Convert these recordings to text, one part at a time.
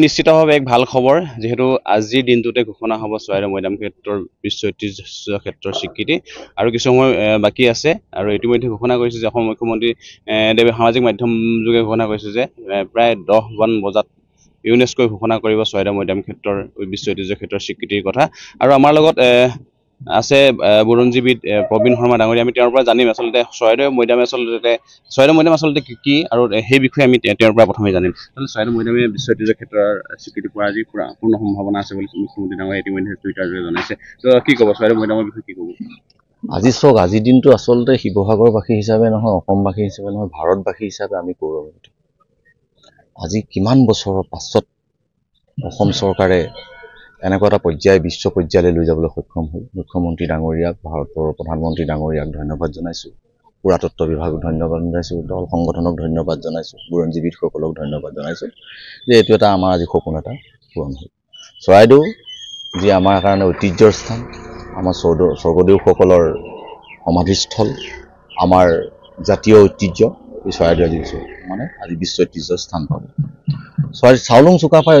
নিশ্চিতভাৱে এক ভাল খবৰ যিহেতু আজিৰ দিনটোতে ঘোষণা হ'ব চৰাইদেউ মৈদাম ক্ষেত্ৰৰ বিশ্ব ঐতিহ্য ক্ষেত্ৰৰ স্বীকৃতি আৰু কিছু সময় বাকী আছে আৰু ইতিমধ্যে ঘোষণা কৰিছে যে অসম মুখ্যমন্ত্ৰী দেৱে সামাজিক মাধ্যমযোগে ঘোষণা কৰিছে যে প্ৰায় দহমান বজাত ইউনেস্কই ঘোষণা কৰিব চৰাইদেউ মৈদাম ক্ষেত্ৰৰ বিশ্ব ঐতিহ্য ক্ষেত্ৰৰ স্বীকৃতিৰ কথা আৰু আমাৰ লগত আছে বুৰঞ্জীবিদ প্ৰবীণ শৰ্মা ডাঙৰীয়া আমি তেওঁৰ পৰা জানিম আচলতে চৰাইদেউ মৈদাম আচলতে চৰাইদেউ মৈদাম আচলতে কি আৰু সেই বিষয়ে আমি তেওঁৰ পৰা প্ৰথমে জানিম আচলতে চৰাইদেউ মৈদামে বিশ্ব ঐতিহ্য ক্ষেত্ৰৰ স্বীকৃতি পোৱা আজি পূৰ্ণ সম্ভাৱনা আছে বুলি মুখ্যমন্ত্ৰী ডাঙৰীয়া ইতিমধ্যে টুইটাৰ যোগে জনাইছে তো কি ক'ব চৰাইদেউ মৈদামৰ বিষয়ে কি ক'ব আজি চাওক আজিৰ দিনটো আচলতে শিৱসাগৰবাসী হিচাপে নহয় অসমবাসী হিচাপে নহয় ভাৰতবাসী হিচাপে আমি গৌৰৱান্বিত আজি কিমান বছৰৰ পাছত অসম চৰকাৰে এনেকুৱা এটা পৰ্যায় বিশ্ব পৰ্যায়লৈ লৈ যাবলৈ সক্ষম হ'ল মুখ্যমন্ত্ৰী ডাঙৰীয়াক ভাৰতৰ প্ৰধানমন্ত্ৰী ডাঙৰীয়াক ধন্যবাদ জনাইছোঁ পুৰাতত্ব বিভাগক ধন্যবাদ জনাইছোঁ দল সংগঠনক ধন্যবাদ জনাইছোঁ বুৰঞ্জীবিদসকলক ধন্যবাদ জনাইছোঁ যে এইটো এটা আমাৰ আজি সপোন এটা পূৰণ হ'ল চৰাইদেউ যি আমাৰ কাৰণে ঐতিহ্যৰ স্থান আমাৰ স্বৰ্গদেউ স্বৰ্গদেউসকলৰ সমাধিস্থল আমাৰ জাতীয় ঐতিহ্য এই চৰাইদেউ আজি মানে আজি বিশ্ব ঐতিহ্যৰ স্থান পাব চৰাই চাউলুং চুকাফাই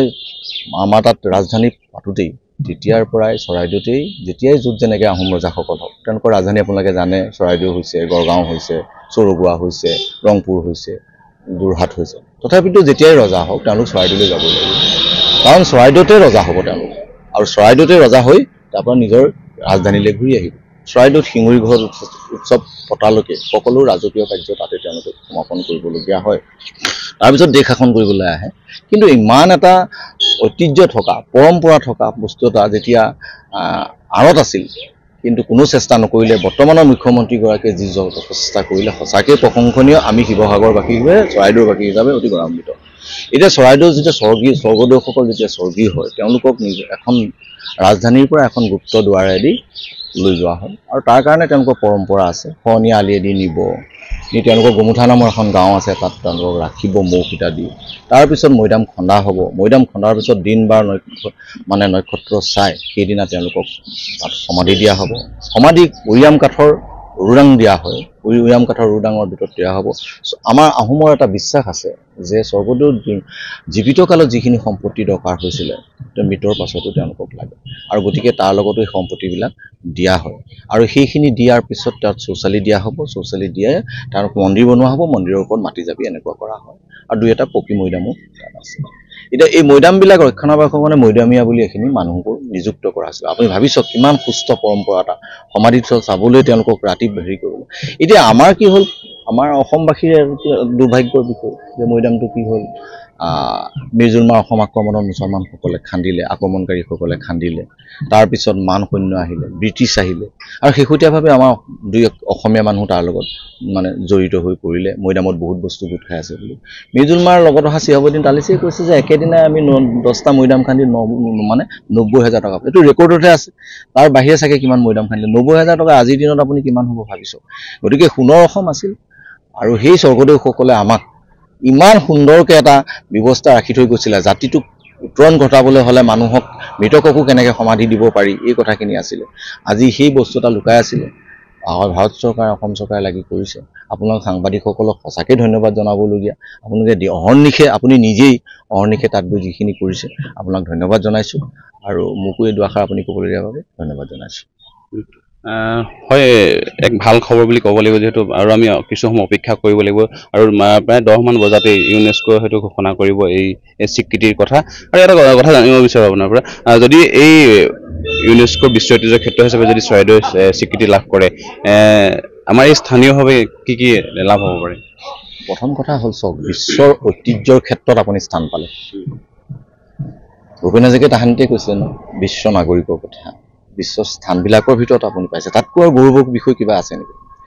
আমাৰ তাত ৰাজধানী মাতোঁতেই তেতিয়াৰ পৰাই চৰাইদেউতেই যেতিয়াই য'ত যেনেকৈ আহোম ৰজাসকল হওক তেওঁলোকৰ ৰাজধানী আপোনালোকে জানে চৰাইদেউ হৈছে গড়গাঁও হৈছে চৌৰগুৱা হৈছে ৰংপুৰ হৈছে যোৰহাট হৈছে তথাপিতো যেতিয়াই ৰজা হওক তেওঁলোক চৰাইদেউলৈ যাব লাগিব কাৰণ চৰাইদেউতে ৰজা হ'ব তেওঁলোক আৰু চৰাইদেউতে ৰজা হৈ তাৰপৰা নিজৰ ৰাজধানীলৈ ঘূৰি আহিব চৰাইদেউত শিঙৰি ঘৰ উৎসৱ পতালৈকে সকলো ৰাজকীয় কাৰ্য তাতে তেওঁলোকে সমাপন কৰিবলগীয়া হয় তাৰপিছত দেশ শাসন কৰিবলৈ আহে কিন্তু ইমান এটা ঐতিহ্য থকা পৰম্পৰা থকা বস্তু এটা যেতিয়া আঁৰত আছিল কিন্তু কোনো চেষ্টা নকৰিলে বৰ্তমানৰ মুখ্যমন্ত্ৰীগৰাকীয়ে যি যচেষ্টা কৰিলে সঁচাকৈ প্ৰশংসনীয় আমি শিৱসাগৰবাসী হিচাপে চৰাইদেউবাসী হিচাপে অতি গৌৰৱান্বিত এতিয়া চৰাইদেউ যেতিয়া স্বৰ্গী স্বৰ্গদেউসকল যেতিয়া স্বৰ্গী হয় তেওঁলোকক নিজ এখন ৰাজধানীৰ পৰা এখন গুপ্ত দুৱাৰেদি লৈ যোৱা হয় আৰু তাৰ কাৰণে তেওঁলোকৰ পৰম্পৰা আছে শৱনীয়া আলিয়েদি নিব তেওঁলোকৰ গোমুঠা নামৰ এখন গাঁও আছে তাত তেওঁলোকক ৰাখিব মৌকিটা দি তাৰপিছত মৈদাম খন্দা হ'ব মৈদাম খন্দাৰ পিছত দিন বাৰ মানে নক্ষত্ৰ চাই সেইদিনা তেওঁলোকক তাত সমাধি দিয়া হ'ব সমাধি উৰিয়াম কাঠৰ ৰুদাং দিয়া হয় উৰি উৰিয়াম কাঠৰ ৰুদাঙৰ ভিতৰত দিয়া হ'ব আমাৰ আহোমৰ এটা বিশ্বাস আছে যে স্বৰ্গদেউ জীৱিত কালত যিখিনি সম্পত্তি দৰকাৰ হৈছিলে মৃতৰ পাছতো তেওঁলোকক লাগে আৰু গতিকে তাৰ লগতো এই সম্পত্তিবিলাক দিয়া হয় আৰু সেইখিনি দিয়াৰ পিছত তাত চৌচালি দিয়া হ'ব চৌচালি দিয়াই তেওঁলোক মন্দিৰ বনোৱা হ'ব মন্দিৰৰ ওপৰত মাটি জাপি এনেকুৱা কৰা হয় আৰু দুই এটা পকী মৈদামো তাত আছে এতিয়া এই মৈদামবিলাক ৰক্ষণাবাসৰ কাৰণে মৈদামীয়া বুলি এইখিনি মানুহকো নিযুক্ত কৰা আছিল আপুনি ভাবি চাওক কিমান সুস্থ পৰম্পৰা এটা সমাধিত চাবলৈ তেওঁলোকক ৰাতি হেৰি কৰিব এতিয়া আমাৰ কি হ'ল আমাৰ অসমবাসীৰ দুৰ্ভাগ্যৰ বিষয় যে মৈদামটো কি হ'ল নিৰ্জুলমাৰ অসম আক্ৰমণত মুছলমানসকলে খান্দিলে আক্ৰমণকাৰীসকলে খান্দিলে তাৰপিছত মান সৈন্য আহিলে ব্ৰিটিছ আহিলে আৰু শেহতীয়াভাৱে আমাৰ দুই অসমীয়া মানুহ তাৰ লগত মানে জড়িত হৈ পৰিলে মৈদামত বহুত বস্তু গোট খাই আছে বুলি মিৰ্জুলমাৰ লগত অহা চিহাবদিন তালিচিয়ে কৈছে যে একেদিনাই আমি দহটা মৈদাম খান্দি ন মানে নব্বৈ হাজাৰ টকা এইটো ৰেকৰ্ডতহে আছে তাৰ বাহিৰে চাগে কিমান মৈদাম খান্দিলে নব্বৈ হাজাৰ টকা আজিৰ দিনত আপুনি কিমান হ'ব ভাবিছোঁ গতিকে সোণৰ অসম আছিল আৰু সেই স্বৰ্গদেউসকলে আমাক ইমান সুন্দৰকৈ এটা ব্যৱস্থা ৰাখি থৈ গৈছিলে জাতিটোক উত্তৰণ ঘটাবলৈ হ'লে মানুহক মৃতককো কেনেকৈ সমাধি দিব পাৰি এই কথাখিনি আছিলে আজি সেই বস্তু এটা লুকাই আছিলে ভাৰত চৰকাৰ অসম চৰকাৰে লাগি কৰিছে আপোনালোক সাংবাদিকসকলক সঁচাকৈ ধন্যবাদ জনাবলগীয়া আপোনালোকে অহৰ্নিশে আপুনি নিজেই অহৰ্নিশে তাত গৈ যিখিনি কৰিছে আপোনাক ধন্যবাদ জনাইছোঁ আৰু মোকো এই দুআষাৰ আপুনি ক'বলগীয়া বাবে ধন্যবাদ জনাইছোঁ হয় এক ভাল খবৰ বুলি ক'ব লাগিব যিহেতু আৰু আমি কিছু সময় অপেক্ষা কৰিব লাগিব আৰু প্ৰায় দহমান বজাতেই ইউনেস্কোৱে হয়তো ঘোষণা কৰিব এই স্বীকৃতিৰ কথা আৰু এটা কথা জানিব বিচাৰোঁ আপোনাৰ পৰা যদি এই ইউনেস্কো বিশ্ব ঐতিহ্যৰ ক্ষেত্ৰ হিচাপে যদি চৰাইদেউ স্বীকৃতি লাভ কৰে আমাৰ এই স্থানীয়ভাৱে কি কি লাভ হ'ব পাৰে প্ৰথম কথা হ'ল চাওক বিশ্বৰ ঐতিহ্যৰ ক্ষেত্ৰত আপুনি স্থান পালে ভূপেন হাজৰিকাই তাহানিতে কৈছে ন বিশ্ব নাগৰিকৰ কথা বিশ্ব স্থানবিলাকৰ ভিতৰত আপুনি পাইছে তাতকৈ আৰু গৌৰৱৰ বিষয় কিবা আছে নেকি